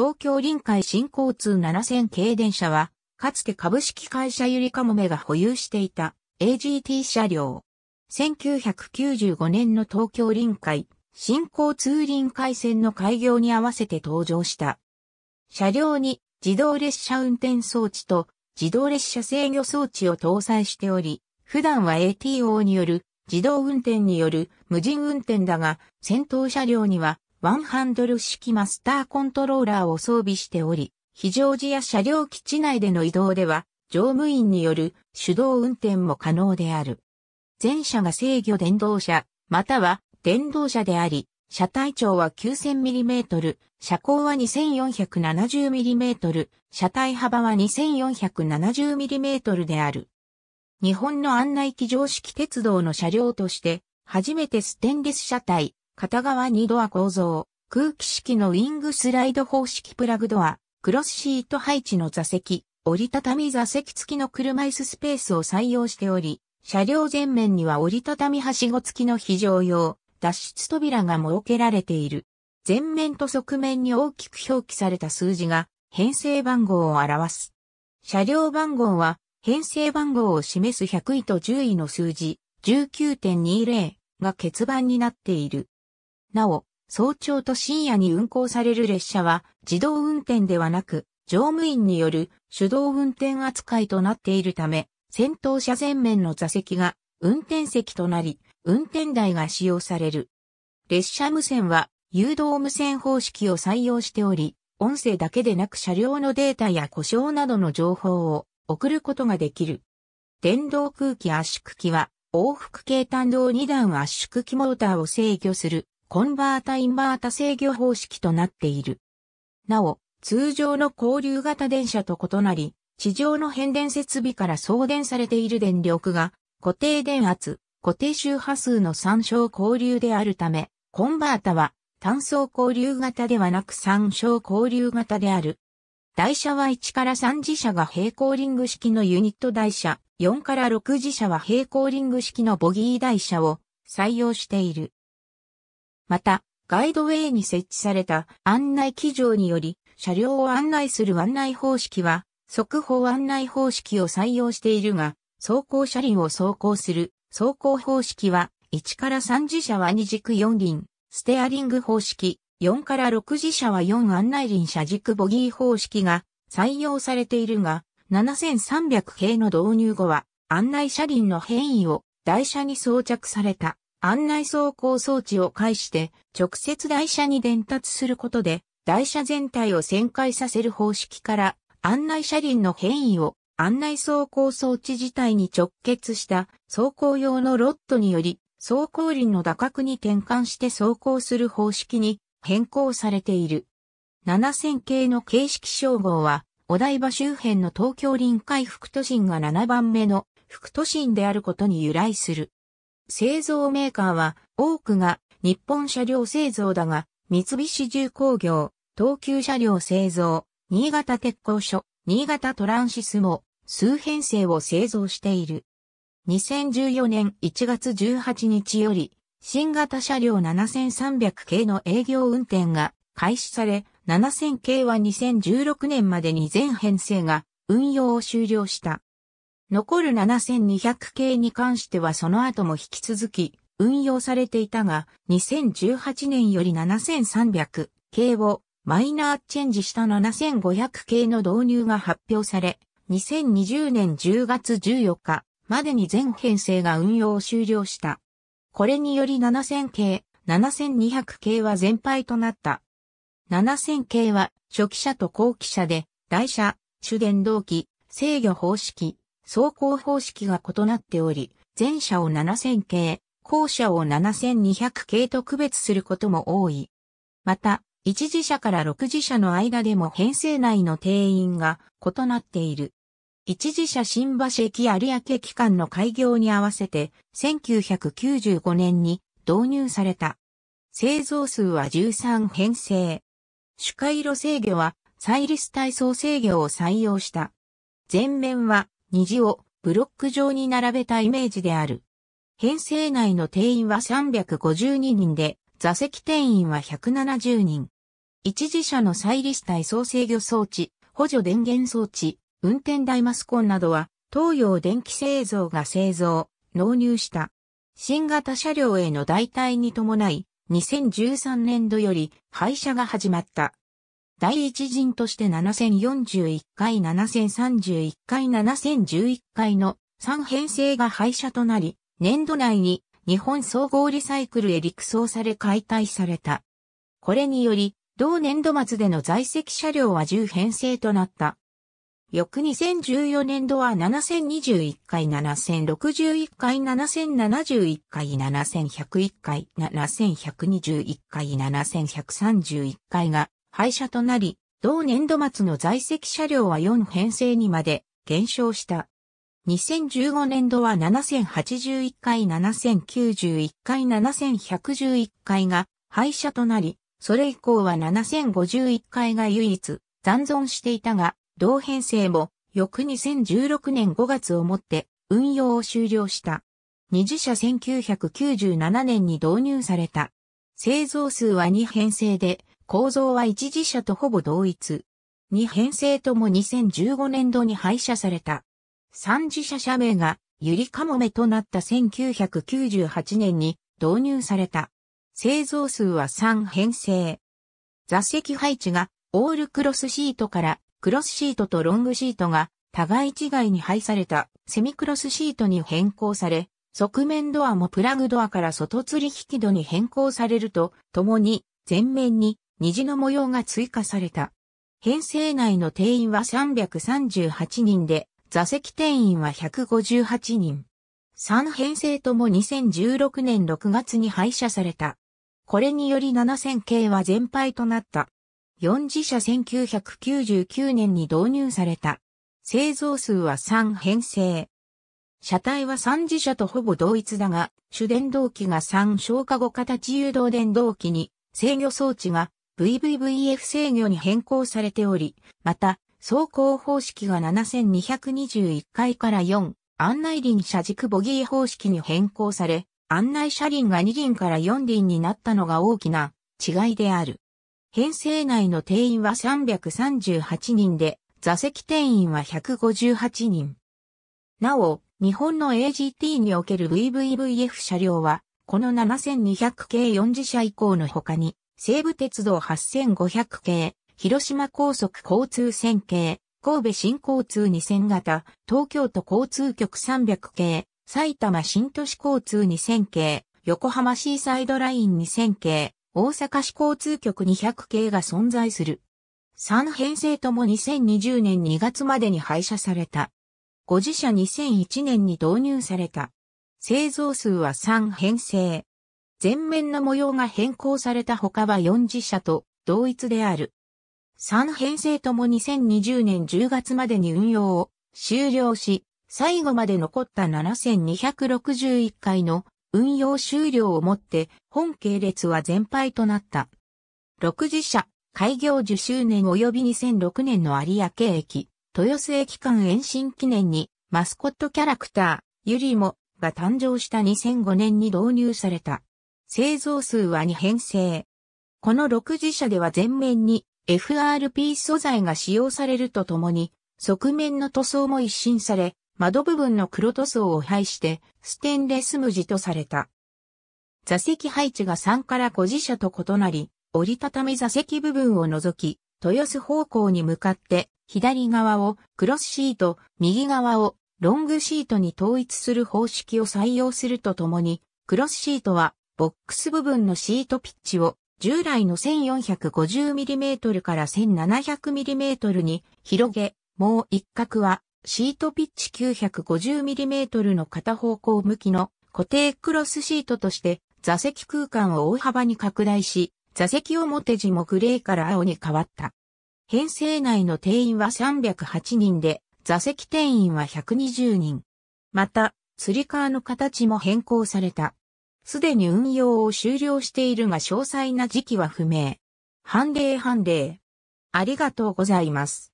東京臨海新交通7000系電車は、かつて株式会社ゆりかもめが保有していた AGT 車両。1995年の東京臨海新交通臨海線の開業に合わせて登場した。車両に自動列車運転装置と自動列車制御装置を搭載しており、普段は ATO による自動運転による無人運転だが、先頭車両にはワンハンドル式マスターコントローラーを装備しており、非常時や車両基地内での移動では、乗務員による手動運転も可能である。全車が制御電動車、または電動車であり、車体長は 9000mm、車高は 2470mm、車体幅は 2470mm である。日本の案内機常式鉄道の車両として、初めてステンレス車体、片側2ドア構造、空気式のウィングスライド方式プラグドア、クロスシート配置の座席、折りたたみ座席付きの車椅子スペースを採用しており、車両前面には折りたたみはしご付きの非常用、脱出扉が設けられている。前面と側面に大きく表記された数字が編成番号を表す。車両番号は編成番号を示す100位と10位の数字19.20が欠番になっている。なお、早朝と深夜に運行される列車は自動運転ではなく、乗務員による手動運転扱いとなっているため、先頭車前面の座席が運転席となり、運転台が使用される。列車無線は誘導無線方式を採用しており、音声だけでなく車両のデータや故障などの情報を送ることができる。電動空気圧縮機は往復系単動2段圧縮機モーターを制御するコンバータインバータ制御方式となっている。なお、通常の交流型電車と異なり、地上の変電設備から送電されている電力が、固定電圧、固定周波数の参照交流であるため、コンバータは単層交流型ではなく参照交流型である。台車は1から3次車が平行リング式のユニット台車、4から6次車は平行リング式のボギー台車を採用している。また、ガイドウェイに設置された案内機場により、車両を案内する案内方式は、速報案内方式を採用しているが、走行車輪を走行する走行方式は、1から3次車は2軸4輪、ステアリング方式、4から6次車は4案内輪車軸ボギー方式が採用されているが、7300系の導入後は、案内車輪の変異を台車に装着された。案内走行装置を介して直接台車に伝達することで台車全体を旋回させる方式から案内車輪の変異を案内走行装置自体に直結した走行用のロットにより走行輪の打角に転換して走行する方式に変更されている。7000系の形式称号はお台場周辺の東京臨海副都心が7番目の副都心であることに由来する。製造メーカーは多くが日本車両製造だが、三菱重工業、東急車両製造、新潟鉄工所、新潟トランシスも数編成を製造している。2014年1月18日より、新型車両7300系の営業運転が開始され、7000系は2016年までに全編成が運用を終了した。残る7200系に関してはその後も引き続き運用されていたが、2018年より7300系をマイナーチェンジした7500系の導入が発表され、2020年10月14日までに全編成が運用を終了した。これにより7000系、7200系は全廃となった。7000系は初期車と後期車で、台車、主電動機、制御方式、走行方式が異なっており、前者を7000系、後者を7200系と区別することも多い。また、一次車から六次車の間でも編成内の定員が異なっている。一次車新橋駅有明機間の開業に合わせて1995年に導入された。製造数は13編成。主回路制御はサイリス体操制御を採用した。前面は虹をブロック状に並べたイメージである。編成内の定員は352人で、座席定員は170人。一時車の再ス体送制御装置、補助電源装置、運転台マスコンなどは、東洋電気製造が製造、納入した。新型車両への代替に伴い、2013年度より廃車が始まった。第一陣として7041回7031回7011回の3編成が廃車となり、年度内に日本総合リサイクルへ陸送され解体された。これにより、同年度末での在籍車両は10編成となった。翌2014年度は7021回7061回7071回7101回7121回7131回が廃車となり、同年度末の在籍車両は4編成にまで減少した。2015年度は7081回7091回7111回が廃車となり、それ以降は7051回が唯一残存していたが、同編成も翌2016年5月をもって運用を終了した。二次車1997年に導入された。製造数は2編成で、構造は一次車とほぼ同一。二編成とも2015年度に廃車された。三次車社名がゆりかもめとなった1998年に導入された。製造数は3編成。座席配置がオールクロスシートからクロスシートとロングシートが互い違いに配されたセミクロスシートに変更され、側面ドアもプラグドアから外釣り引き戸に変更されると、ともに前面に虹の模様が追加された。編成内の定員は338人で、座席定員は158人。3編成とも2016年6月に廃車された。これにより7000系は全廃となった。4次車1999年に導入された。製造数は3編成。車体は3次車とほぼ同一だが、主電動機が3消化後形誘導電動機に制御装置が VVVF 制御に変更されており、また、走行方式が7221回から4、案内輪車軸ボギー方式に変更され、案内車輪が2輪から4輪になったのが大きな違いである。編成内の定員は338人で、座席定員は158人。なお、日本の AGT における VVVF 車両は、この7200系4次車以降の他に、西武鉄道8500系、広島高速交通線系、神戸新交通2000型、東京都交通局300系、埼玉新都市交通2000系、横浜シーサイドライン2000系、大阪市交通局200系が存在する。3編成とも2020年2月までに廃車された。5自社2001年に導入された。製造数は3編成。前面の模様が変更された他は40社と同一である。3編成とも2020年10月までに運用を終了し、最後まで残った7261回の運用終了をもって本系列は全廃となった。6次社、開業10周年及び2006年の有明駅、豊洲駅間延伸記念にマスコットキャラクター、ゆりもが誕生した2005年に導入された。製造数は2編成。この6次社では全面に FRP 素材が使用されるとともに、側面の塗装も一新され、窓部分の黒塗装を配して、ステンレス無地とされた。座席配置が3から5次社と異なり、折りたたみ座席部分を除き、豊洲方向に向かって、左側をクロスシート、右側をロングシートに統一する方式を採用するとともに、クロスシートはボックス部分のシートピッチを従来の 1450mm から 1700mm に広げ、もう一角はシートピッチ 950mm の片方向向きの固定クロスシートとして座席空間を大幅に拡大し、座席表地もグレーから青に変わった。編成内の定員は308人で、座席定員は120人。また、釣り革の形も変更された。すでに運用を終了しているが詳細な時期は不明。判例判例。ありがとうございます。